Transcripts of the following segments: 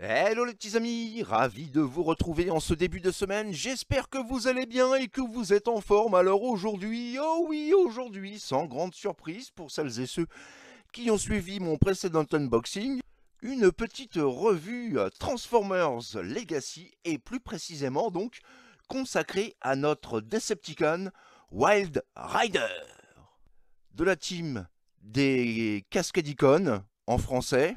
Hello les petits amis, ravi de vous retrouver en ce début de semaine, j'espère que vous allez bien et que vous êtes en forme, alors aujourd'hui, oh oui aujourd'hui, sans grande surprise pour celles et ceux qui ont suivi mon précédent unboxing, une petite revue euh, Transformers Legacy et plus précisément donc consacrée à notre Decepticon Wild Rider de la team des Cascadicon en français,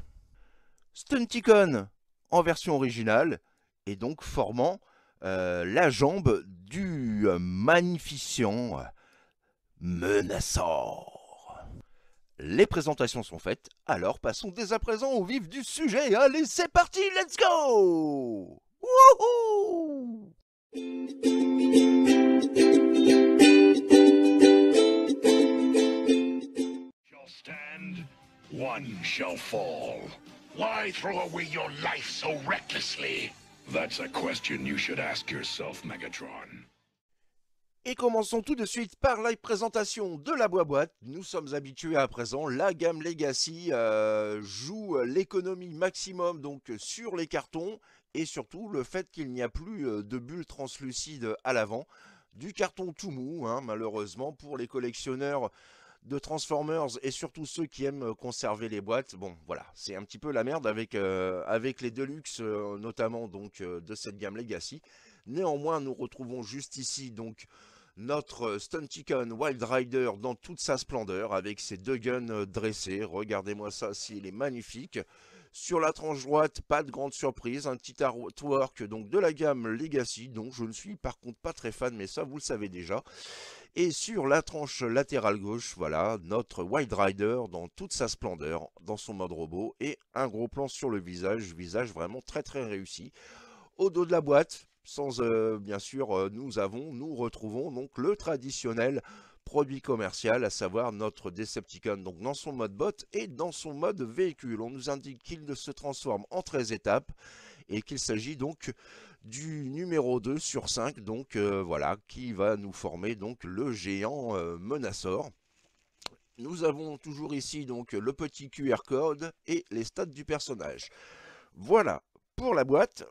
Stunticon en version originale et donc formant euh, la jambe du magnificent Menaçor. Les présentations sont faites, alors passons dès à présent au vif du sujet. Allez, c'est parti, let's go Wouhou Why throw away your life so recklessly? That's a question you should ask yourself, Megatron. Et commençons tout de suite par la présentation de la boîte. Nous sommes habitués à présent, la gamme Legacy euh, joue l'économie maximum donc sur les cartons et surtout le fait qu'il n'y a plus euh, de bulles translucides à l'avant. Du carton tout mou, hein, malheureusement, pour les collectionneurs de Transformers et surtout ceux qui aiment euh, conserver les boîtes, bon voilà, c'est un petit peu la merde avec, euh, avec les Deluxe euh, notamment donc de cette gamme Legacy. Néanmoins, nous retrouvons juste ici donc notre Stunticon Wild Rider dans toute sa splendeur avec ses deux guns dressés. Regardez-moi ça, s'il est magnifique. Sur la tranche droite, pas de grande surprise, un petit artwork donc de la gamme Legacy dont je ne suis par contre pas très fan mais ça vous le savez déjà. Et sur la tranche latérale gauche, voilà, notre Wild Rider dans toute sa splendeur, dans son mode robot, et un gros plan sur le visage, visage vraiment très très réussi. Au dos de la boîte, sans euh, bien sûr, euh, nous avons, nous retrouvons donc le traditionnel produit commercial, à savoir notre Decepticon, donc dans son mode bot et dans son mode véhicule. On nous indique qu'il se transforme en 13 étapes et qu'il s'agit donc du numéro 2 sur 5, donc euh, voilà, qui va nous former donc le géant euh, menaçant. Nous avons toujours ici donc le petit QR code et les stats du personnage. Voilà pour la boîte.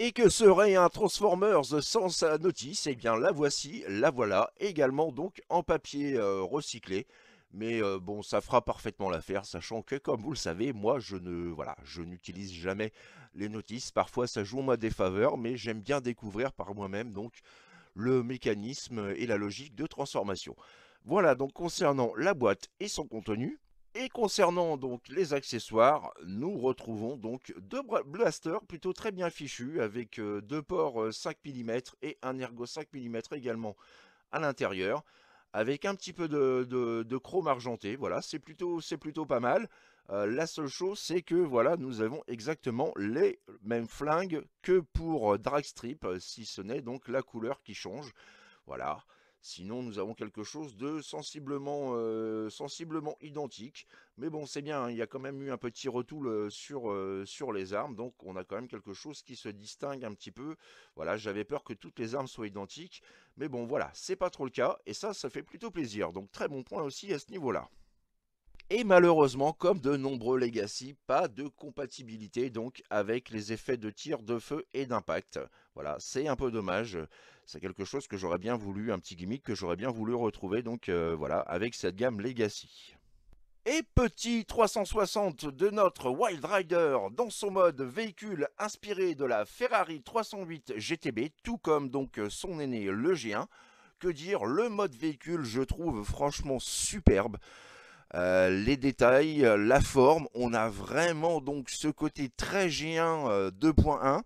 Et que serait un Transformers sans sa notice Eh bien la voici, la voilà, également donc en papier euh, recyclé. Mais euh, bon, ça fera parfaitement l'affaire, sachant que, comme vous le savez, moi, je ne, voilà, je n'utilise jamais les notices. Parfois, ça joue en ma défaveur, mais j'aime bien découvrir par moi-même donc le mécanisme et la logique de transformation. Voilà, donc concernant la boîte et son contenu, et concernant donc les accessoires, nous retrouvons donc deux blasters plutôt très bien fichus avec euh, deux ports 5 euh, mm et un ergo 5 mm également à l'intérieur avec un petit peu de, chrome argenté. Voilà, c'est plutôt, plutôt pas mal. Euh, la seule chose, c'est que voilà, nous avons exactement les mêmes flingues que pour euh, Dragstrip, euh, si ce n'est donc la couleur qui change. Voilà. Sinon, nous avons quelque chose de sensiblement, euh, identique. Mais bon, c'est bien, hein, il y a quand même eu un petit retour euh, euh, sur, les armes. Donc, on a quand même quelque chose qui se distingue un petit peu. Voilà, j'avais peur que toutes les armes soient identiques. Mais bon, voilà, c'est pas trop le cas. Et ça, ça fait plutôt plaisir. Donc, très bon point aussi à ce niveau-là. Et malheureusement, comme de nombreux Legacy, pas de compatibilité donc avec les effets de tir, de feu et d'impact. Voilà, c'est un peu dommage. C'est quelque chose que j'aurais bien voulu, un petit gimmick que j'aurais bien voulu retrouver, donc euh, voilà, avec cette gamme Legacy. Et petit 360 de notre Wild Rider dans son mode véhicule inspiré de la Ferrari 308 GTB, tout comme donc euh, son aîné le G1. Que dire, le mode véhicule je trouve franchement superbe. Euh, les détails, la forme, on a vraiment donc ce côté très G1 2.1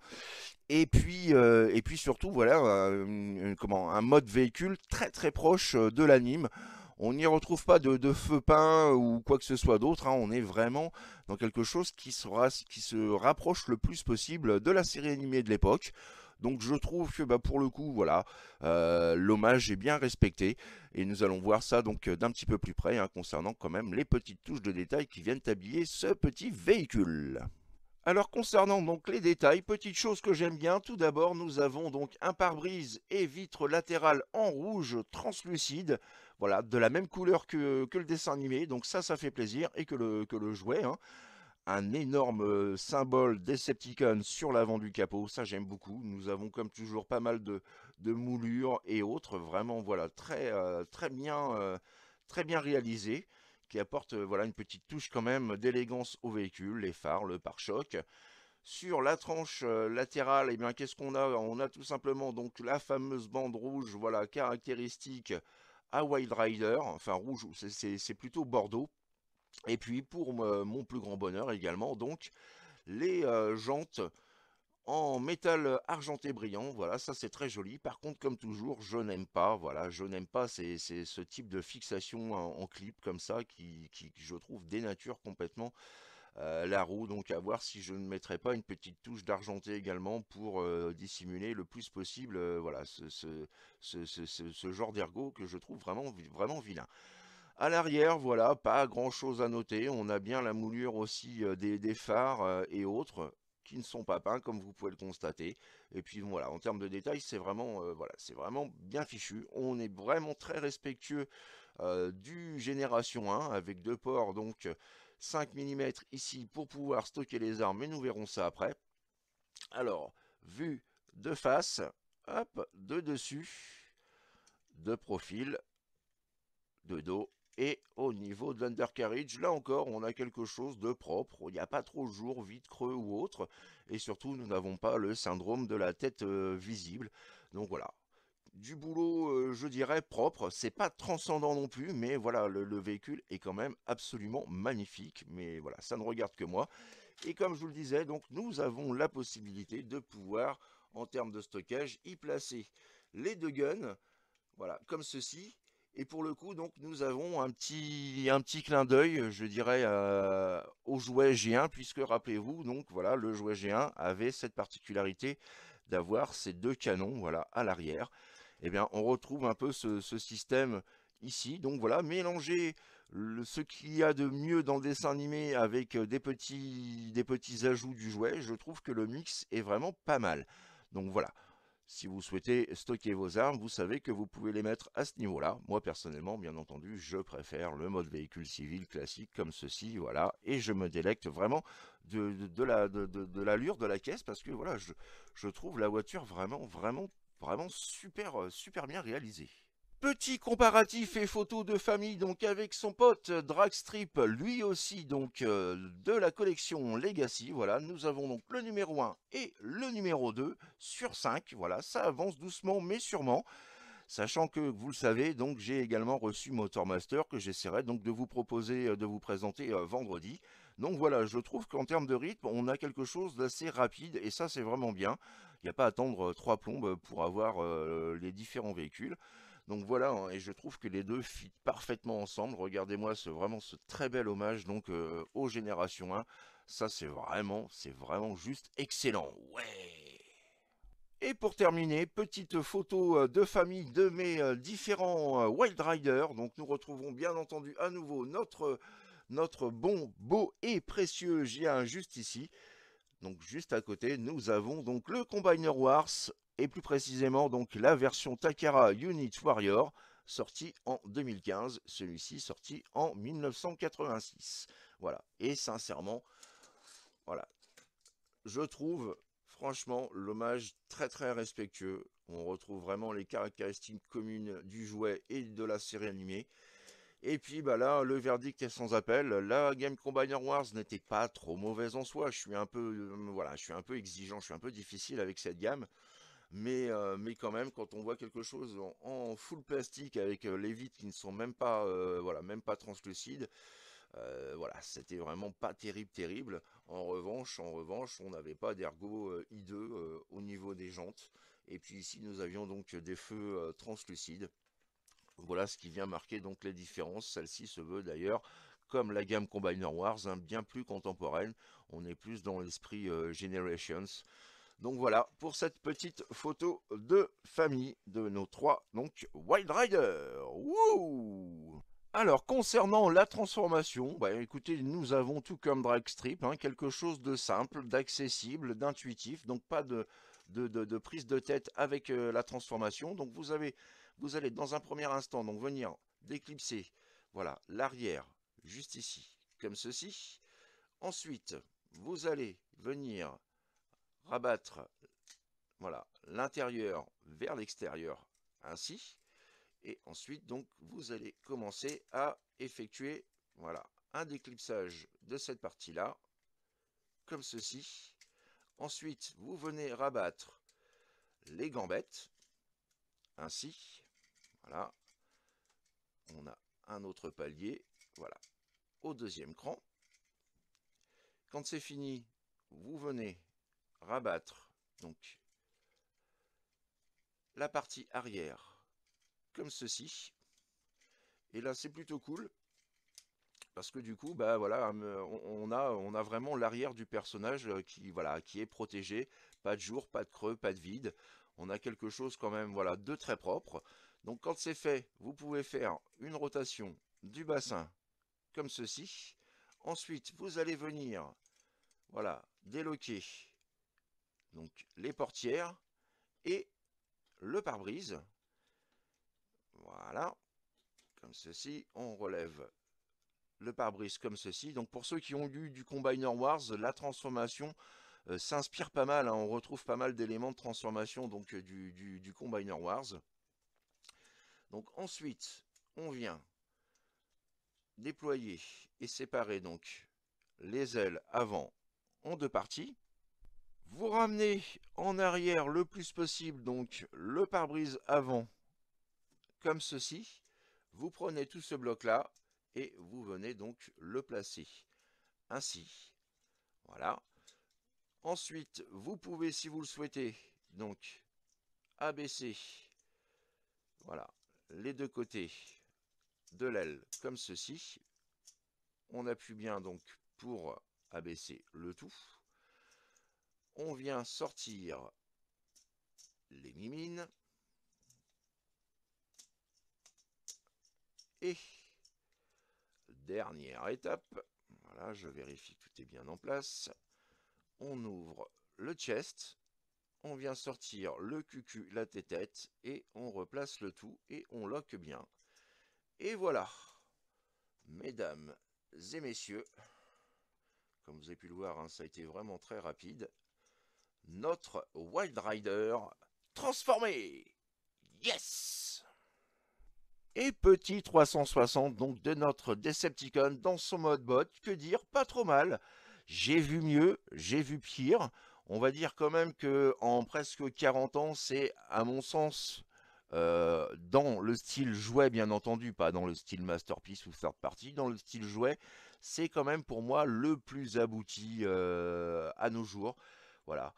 et puis, euh, et puis surtout, voilà, euh, comment, un mode véhicule très très proche euh, de l'anime. On n'y retrouve pas de, feu peint ou quoi que ce soit d'autre. Hein. On est vraiment dans quelque chose qui, sera, qui se rapproche le plus possible de la série animée de l'époque. Donc je trouve que bah, pour le coup, voilà, l'hommage est bien respecté. Et nous allons voir ça donc d'un petit peu plus près, hein, concernant quand même les petites touches de détails qui viennent habiller ce petit véhicule. Alors concernant donc les détails, petite chose que j'aime bien, tout d'abord nous avons donc un pare-brise et vitre latérale en rouge translucide, voilà, de la même couleur que, le dessin animé, donc ça, ça fait plaisir, et que le, jouet, hein. un énorme euh, symbole Decepticon sur l'avant du capot, ça j'aime beaucoup, nous avons comme toujours pas mal de, moulures et autres, vraiment voilà, très, euh, très, bien, euh, très bien réalisé apporte euh, voilà, une petite touche quand même d'élégance au véhicule, les phares, le pare-choc. Sur la tranche euh, latérale, et eh bien qu'est-ce qu'on a On a tout simplement donc la fameuse bande rouge, voilà, caractéristique à Wild Rider, enfin rouge, c'est plutôt Bordeaux. Et puis pour euh, mon plus grand bonheur également, donc les jantes en métal euh, argenté brillant, voilà, ça c'est très joli. Par contre, comme toujours, je n'aime pas, voilà, je n'aime pas ce type de fixation en, clip comme ça qui, je trouve, dénature complètement euh, la roue. Donc à voir si je ne mettrais pas une petite touche d'argenté également pour euh, dissimuler le plus possible, voilà, ce, ce, genre d'ergot que je trouve vraiment, vraiment vilain. À l'arrière, voilà, pas grand chose à noter. On a bien la moulure aussi des, des phares et autres qui ne sont pas peints, comme vous pouvez le constater. Et puis voilà, en termes de détails, c'est vraiment, euh, voilà, c'est vraiment bien fichu. On est vraiment très respectueux euh, du Génération 1, avec deux ports, donc 5 mm ici pour pouvoir stocker les armes, mais nous verrons ça après. Alors, vue de face, hop, de dessus, de profil, de dos, et au niveau de l'undercarriage, là encore, on a quelque chose de propre. Il n'y a pas trop de jour, vide, creux ou autre. Et surtout, nous n'avons pas le syndrome de la tête visible. Donc voilà. Du boulot, je dirais, propre. C'est pas transcendant non plus, mais voilà, le, véhicule est quand même absolument magnifique. Mais voilà, ça ne regarde que moi. Et comme je vous le disais, donc nous avons la possibilité de pouvoir, en termes de stockage, y placer les deux guns. Voilà, comme ceci et pour le coup, donc, nous avons un petit, un petit clin d'œil, euh, je dirais, euh, au jouet G1, puisque rappelez-vous, donc voilà, le jouet G1 avait cette particularité d'avoir ces deux canons, voilà, à l'arrière. Eh bien, on retrouve un peu ce, système ici. Donc voilà, mélanger ce qu'il y a de mieux dans le dessin animé avec euh, des petits, des petits ajouts du jouet, je trouve que le mix est vraiment pas mal. Donc voilà, si vous souhaitez stocker vos armes, vous savez que vous pouvez les mettre à ce niveau-là. Moi, personnellement, bien entendu, je préfère le mode véhicule civil classique comme ceci, voilà. Et je me délecte vraiment de, la de, l'allure de la caisse parce que, voilà, je, je trouve la voiture vraiment, vraiment, vraiment super, euh, super bien réalisée. Petit comparatif et photo de famille donc avec son pote euh, Dragstrip, lui aussi donc euh, de la collection Legacy. Voilà, nous avons donc le numéro 1 et le numéro 2 sur 5. Voilà, ça avance doucement mais sûrement. Sachant que vous le savez, donc j'ai également reçu Motormaster que j'essaierai donc de vous proposer, euh, de vous présenter vendredi. Donc voilà, je trouve qu'en termes de rythme, on a quelque chose d'assez rapide et ça c'est vraiment bien. Il n'y a pas à attendre trois plombes pour avoir les différents véhicules. Donc voilà, hein, et je trouve que les deux fit parfaitement ensemble. Regardez-moi ce vraiment ce très bel hommage donc euh, aux générations 1. Ça c'est vraiment, c'est vraiment juste excellent. Ouais et pour terminer, petite photo euh, de famille de mes euh, différents Wild Riders. Donc nous retrouvons, bien entendu à nouveau notre, notre bon, beau et précieux g 1 juste ici. Donc juste à côté, nous avons donc le Combiner Wars, et plus précisément donc la version Takara Unit Warrior, sortie en 2015, celui-ci sorti en 1986. Voilà, et sincèrement, voilà, je trouve franchement l'hommage très très respectueux. On retrouve vraiment les caractéristiques communes du jouet et de la série animée. Et puis bah là, le verdict est sans appel. La Game Combiner Wars n'était pas trop mauvaise en soi. Je suis un peu, euh, voilà, je suis un peu exigeant, je suis un peu difficile avec cette gamme. Euh, mais, quand même, quand on voit quelque chose en, full plastique avec euh, les vitres qui ne sont même pas, euh, même pas translucides, voilà, c'était vraiment pas terrible, terrible. En revanche, en revanche, on n'avait pas d'ergot hideux au niveau des jantes. Et puis ici, nous avions donc des feux translucides. Voilà ce qui vient marquer donc les différences. Celle-ci se veut d'ailleurs, comme la gamme Combiner Wars, hein, bien plus contemporaine. On est plus dans l'esprit Generations. Donc voilà pour cette petite photo de famille de nos trois donc Wild Rider. alors, concernant la transformation, bah, écoutez, nous avons tout comme Dragstrip, hein, quelque chose de simple, d'accessible, d'intuitif, donc pas de, prise de tête avec euh, la transformation. Donc vous, avez, vous allez dans un premier instant donc venir déclipser voilà, l'arrière, juste ici, comme ceci. Ensuite, vous allez venir rabattre voilà l'intérieur vers l'extérieur ainsi et ensuite donc vous allez commencer à effectuer voilà un déclipsage de cette partie là comme ceci ensuite vous venez rabattre les gambettes ainsi voilà on a un autre palier voilà au deuxième cran quand c'est fini vous venez rabattre donc la partie arrière comme ceci. Et là, c'est plutôt cool parce que du coup, bah voilà, euh, on a, on a vraiment l'arrière du personnage euh, qui, voilà, qui est protégé. Pas de jour, pas de creux, pas de vide. On a quelque chose quand même, voilà, de très propre. Donc quand c'est fait, vous pouvez faire une rotation du bassin comme ceci. Ensuite, vous allez venir, voilà, déloquer donc les portières et le pare-brise. Voilà, comme ceci. On relève le pare-brise comme ceci. Donc pour ceux qui ont lu du Combiner Wars, la transformation euh, s'inspire pas mal. Hein. On retrouve pas mal d'éléments de transformation donc euh, du, Combiner Wars. Donc ensuite, on vient déployer et séparer donc les ailes avant en deux parties. Vous ramenez en arrière le plus possible donc le pare-brise avant comme ceci. Vous prenez tout ce bloc là et vous venez donc le placer ainsi. Voilà. Ensuite, vous pouvez, si vous le souhaitez, donc abaisser voilà, les deux côtés de l'aile comme ceci. On appuie bien donc pour abaisser le tout on vient sortir les mimines. Et dernière étape, voilà, je vérifie que tout est bien en place. On ouvre le chest, on vient sortir le cucu, la tête et on replace le tout et on loque bien. Et voilà, mesdames et messieurs, comme vous avez pu le voir, hein, ça a été vraiment très rapide notre Wild Rider transformé Yes Et petit 360 donc de notre Decepticon dans son mode bot, que dire, pas trop mal. J'ai vu mieux, j'ai vu pire. On va dire quand même que en presque 40 ans, c'est à mon sens... Euh, dans le style jouet bien entendu, pas dans le style masterpiece ou third party, dans le style jouet, c'est quand même pour moi le plus abouti euh, à nos jours. Voilà.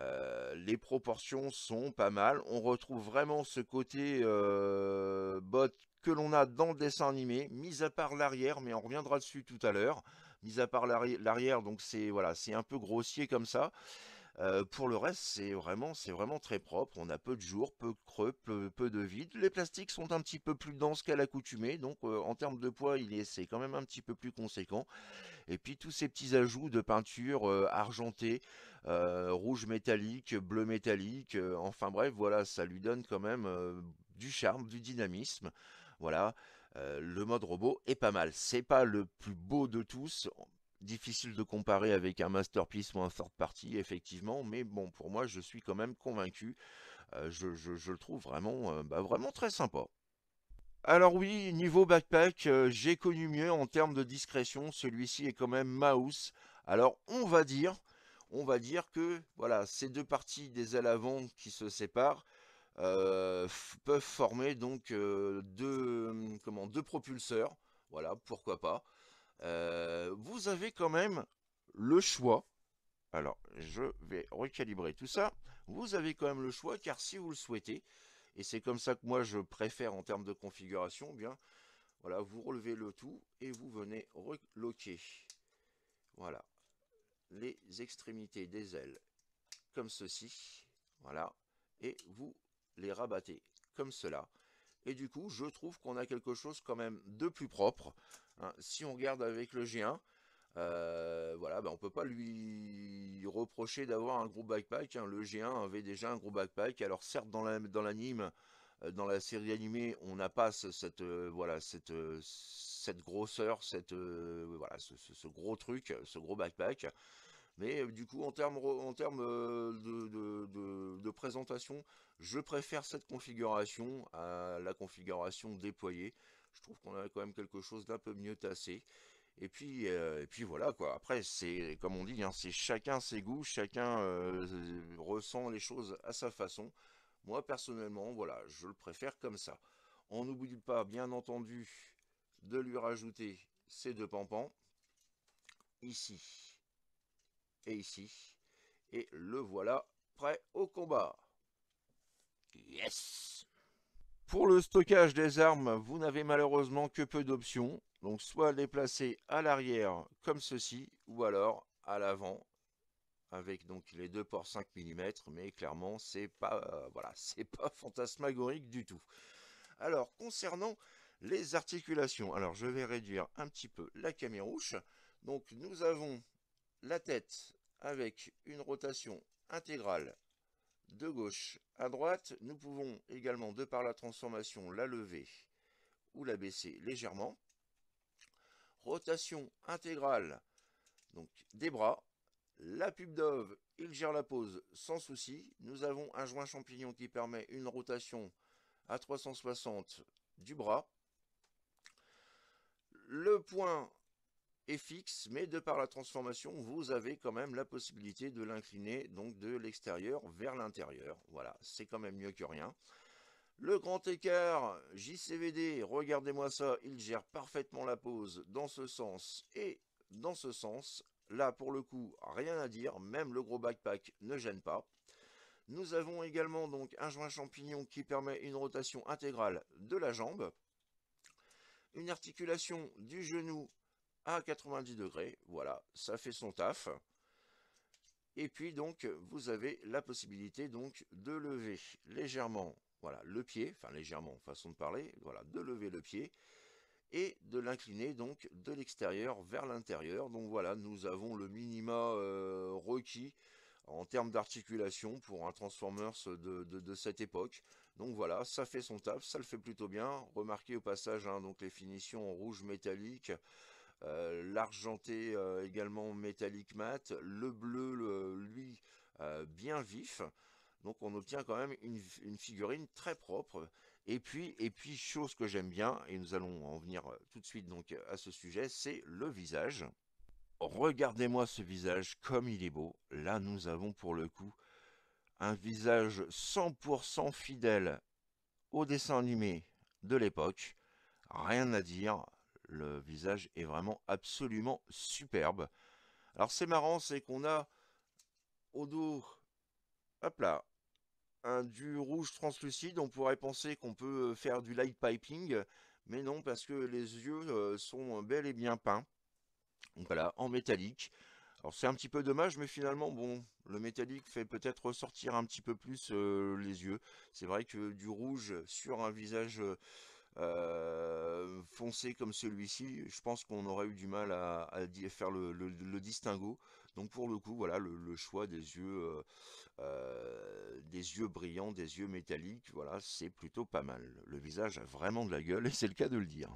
Euh, les proportions sont pas mal. On retrouve vraiment ce côté euh, bot que l'on a dans le dessin animé, mis à part l'arrière, mais on reviendra dessus tout à l'heure. Mis à part l'arrière, donc c'est voilà, c'est un peu grossier comme ça pour le reste, c'est vraiment, très propre. On a peu de jours, peu de creux, peu, de vide. Les plastiques sont un petit peu plus denses qu'à l'accoutumée, donc en termes de poids, il est, c'est quand même un petit peu plus conséquent. Et puis tous ces petits ajouts de peinture argentée, rouge métallique, bleu métallique, enfin bref, voilà, ça lui donne quand même du charme, du dynamisme. Voilà, le mode robot est pas mal. C'est pas le plus beau de tous, Difficile de comparer avec un masterpiece ou un third party, effectivement, mais bon, pour moi, je suis quand même convaincu. Euh, je, le trouve vraiment, euh, bah, vraiment très sympa. Alors oui, niveau backpack, euh, j'ai connu mieux en termes de discrétion. Celui-ci est quand même mouse. Alors on va dire, on va dire que voilà, ces deux parties des ailes avant qui se séparent peuvent former donc deux, hum, comment, deux propulseurs. Voilà, pourquoi pas. Euh, vous avez quand même le choix. Alors, je vais recalibrer tout ça. Vous avez quand même le choix, car si vous le souhaitez, et c'est comme ça que moi je préfère en termes de configuration, bien, voilà, vous relevez le tout et vous venez reloquer. Voilà, les extrémités des ailes comme ceci, voilà, et vous les rabattez comme cela. Et du coup, je trouve qu'on a quelque chose quand même de plus propre. Hein. Si on regarde avec le G1, euh, voilà, ben on peut pas lui reprocher d'avoir un gros backpack. Hein. Le G1 avait déjà un gros backpack. Alors certes, dans l'anime, dans, euh, dans la série animée, on n'a pas cette, euh, voilà, cette, euh, cette grosseur, cette, voilà, ce, gros truc, ce gros backpack. Mais du coup, en termes en terme de, de, de, présentation, je préfère cette configuration à la configuration déployée. Je trouve qu'on a quand même quelque chose d'un peu mieux tassé. Et puis, euh, puis voilà quoi. Après, c'est comme on dit, hein, c'est chacun ses goûts, chacun euh, ressent les choses à sa façon. Moi personnellement, voilà, je le préfère comme ça. On n'oublie pas, bien entendu, de lui rajouter ces deux pampans ici et ici. Et le voilà prêt au combat. Yes Pour le stockage des armes, vous n'avez malheureusement que peu d'options. Donc soit les placer à l'arrière comme ceci, ou alors à l'avant avec donc les deux ports 5 mm, mais clairement c'est pas euh, voilà, pas fantasmagorique du tout. Alors concernant les articulations, alors je vais réduire un petit peu la caméra rouge. Donc nous avons la tête avec une rotation intégrale de gauche à droite. Nous pouvons également, de par la transformation, la lever ou la baisser légèrement. Rotation intégrale donc des bras. La pub d'Ove, il gère la pose sans souci. Nous avons un joint champignon qui permet une rotation à 360 du bras. Le point fixe, mais de par la transformation, vous avez quand même la possibilité de l'incliner donc de l'extérieur vers l'intérieur. Voilà, c'est quand même mieux que rien. Le grand écart JCVD, regardez-moi ça, il gère parfaitement la pose dans ce sens et dans ce sens. Là, pour le coup, rien à dire, même le gros backpack ne gêne pas. Nous avons également donc un joint champignon qui permet une rotation intégrale de la jambe une articulation du genou à 90 degrés. Voilà, ça fait son taf. Et puis donc, vous avez la possibilité donc de lever légèrement voilà, le pied, enfin légèrement, façon de parler, voilà, de lever le pied et de l'incliner donc de l'extérieur vers l'intérieur. Donc voilà, nous avons le minima euh, requis en termes d'articulation pour un transformer de, de, cette époque. Donc voilà, ça fait son taf, ça le fait plutôt bien. Remarquez au passage hein, donc les finitions en rouge métallique euh, l'argenté euh, également métallique mat, le bleu, le, lui, euh, bien vif. Donc on obtient quand même une, figurine très propre. Et puis, et puis chose que j'aime bien, et nous allons en venir tout de suite donc à ce sujet, c'est le visage. Regardez-moi ce visage, comme il est beau. Là, nous avons pour le coup un visage 100% fidèle au dessin animé de l'époque. Rien à dire, le visage est vraiment absolument superbe. Alors c'est marrant, c'est qu'on a au dos, hop là, un du rouge translucide. On pourrait penser qu'on peut euh, faire du light piping, mais non, parce que les yeux euh, sont euh, bel et bien peints. Donc voilà, en métallique. Alors c'est un petit peu dommage, mais finalement, bon, le métallique fait peut-être ressortir un petit peu plus les yeux. C'est vrai que du rouge sur un visage euh, foncé comme celui-ci, je pense qu'on aurait eu du mal à, faire le, distinguo. Donc pour le coup, voilà le, choix des yeux, euh, euh, des yeux brillants, des yeux métalliques, voilà, c'est plutôt pas mal. Le visage a vraiment de la gueule et c'est le cas de le dire.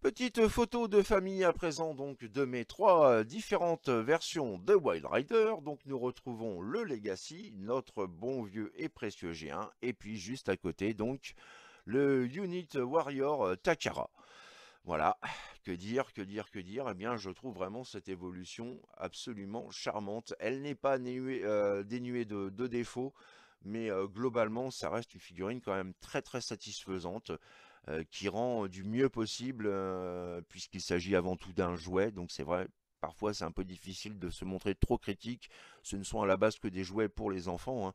Petite photo de famille à présent donc de mes trois différentes versions de Wild Rider. Donc nous retrouvons le Legacy, notre bon vieux et précieux G1, et puis juste à côté donc le Unit Warrior euh, Takara. Voilà, que dire, que dire, que dire Eh bien, je trouve vraiment cette évolution absolument charmante. Elle n'est pas euh, dénuée, de, défauts, mais euh, globalement, ça reste une figurine quand même très très satisfaisante, qui rend du mieux possible, puisqu'il s'agit avant tout d'un jouet, donc c'est vrai, parfois c'est un peu difficile de se montrer trop critique, ce ne sont à la base que des jouets pour les enfants, hein.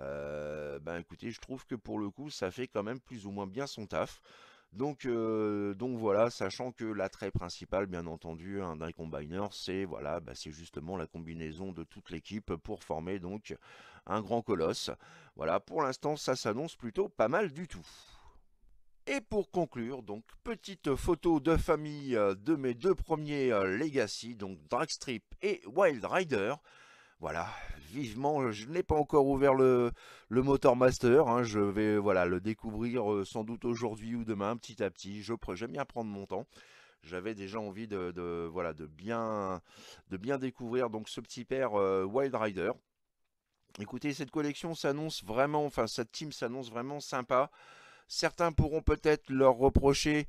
Euh, ben écoutez, je trouve que pour le coup, ça fait quand même plus ou moins bien son taf. Donc, euh, donc voilà, sachant que l'attrait principal, bien entendu, hein, d'un combiner, c'est voilà, ben, justement la combinaison de toute l'équipe pour former donc un grand colosse. Voilà, pour l'instant, ça s'annonce plutôt pas mal du tout. Et pour conclure, donc petite photo de famille euh, de mes deux premiers Legacy, donc Dragstrip et Wild Rider. Voilà, vivement, euh, je n'ai pas encore ouvert le, le Motor Master, hein. je vais voilà, le découvrir euh, sans doute aujourd'hui ou demain, petit à petit, j'aime bien prendre mon temps j'avais déjà envie de, voilà, de, bien, de bien découvrir donc ce petit père euh, Wild Rider. Écoutez, cette collection s'annonce vraiment, enfin cette team s'annonce vraiment sympa. Certains pourront peut-être leur reprocher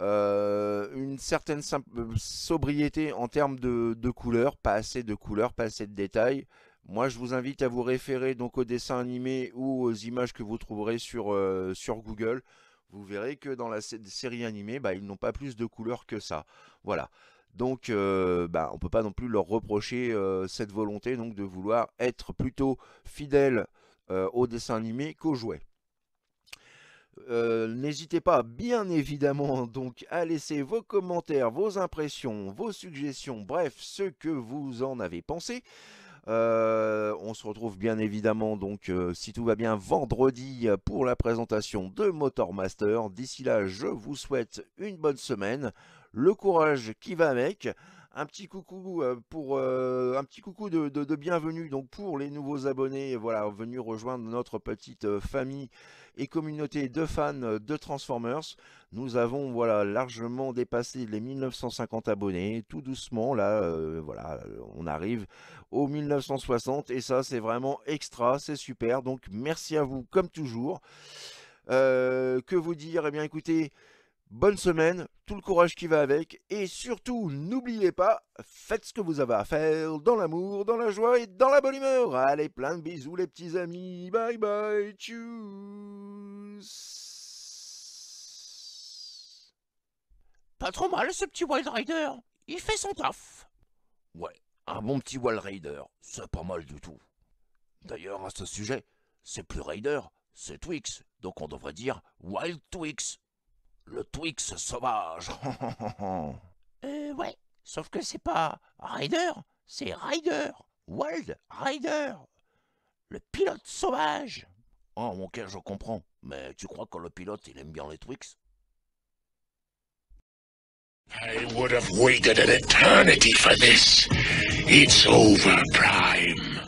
euh, une certaine euh, sobriété en termes de, couleurs, pas assez de couleurs, pas assez de détails. Moi, je vous invite à vous référer donc aux dessins animés ou aux images que vous trouverez sur, euh, Google. Vous verrez que dans la série animée, bah, ils n'ont pas plus de couleurs que ça. Voilà. Donc, bah, on ne peut pas non plus leur reprocher cette volonté donc, de vouloir être plutôt fidèle au dessin animé qu'aux jouets. Euh, n'hésitez pas, bien évidemment, donc à laisser vos commentaires, vos impressions, vos suggestions, bref, ce que vous en avez pensé. Euh, on se retrouve bien évidemment donc euh, si tout va bien vendredi pour la présentation de Motormaster, D'ici là, je vous souhaite une bonne semaine, le courage qui va avec un petit coucou euh, pour euh, un petit coucou de, bienvenue donc pour les nouveaux abonnés voilà venus rejoindre notre petite euh, famille et communauté de fans de Transformers. Nous avons voilà largement dépassé les 1950 abonnés tout doucement là voilà on arrive aux 1960 et ça c'est vraiment extra c'est super donc merci à vous comme toujours. que vous dire Eh bien écoutez, bonne semaine, tout le courage qui va avec, et surtout, n'oubliez pas, faites ce que vous avez à faire dans l'amour, dans la joie et dans la bonne humeur. Allez, plein de bisous les petits amis, bye bye, tchuss Pas trop mal ce petit Wild Rider, il fait son taf. Ouais, un bon petit Wild Rider, c'est pas mal du tout. D'ailleurs, à ce sujet, c'est plus Raider, c'est Twix, donc on devrait dire Wild Twix le Twix sauvage. euh, ouais, sauf que c'est pas Rider, c'est Rider, Wild Rider, le pilote sauvage. Oh, mon cœur, je comprends, mais tu crois que le pilote, il aime bien les Twix I would have waited an eternity for this. It's over, Prime.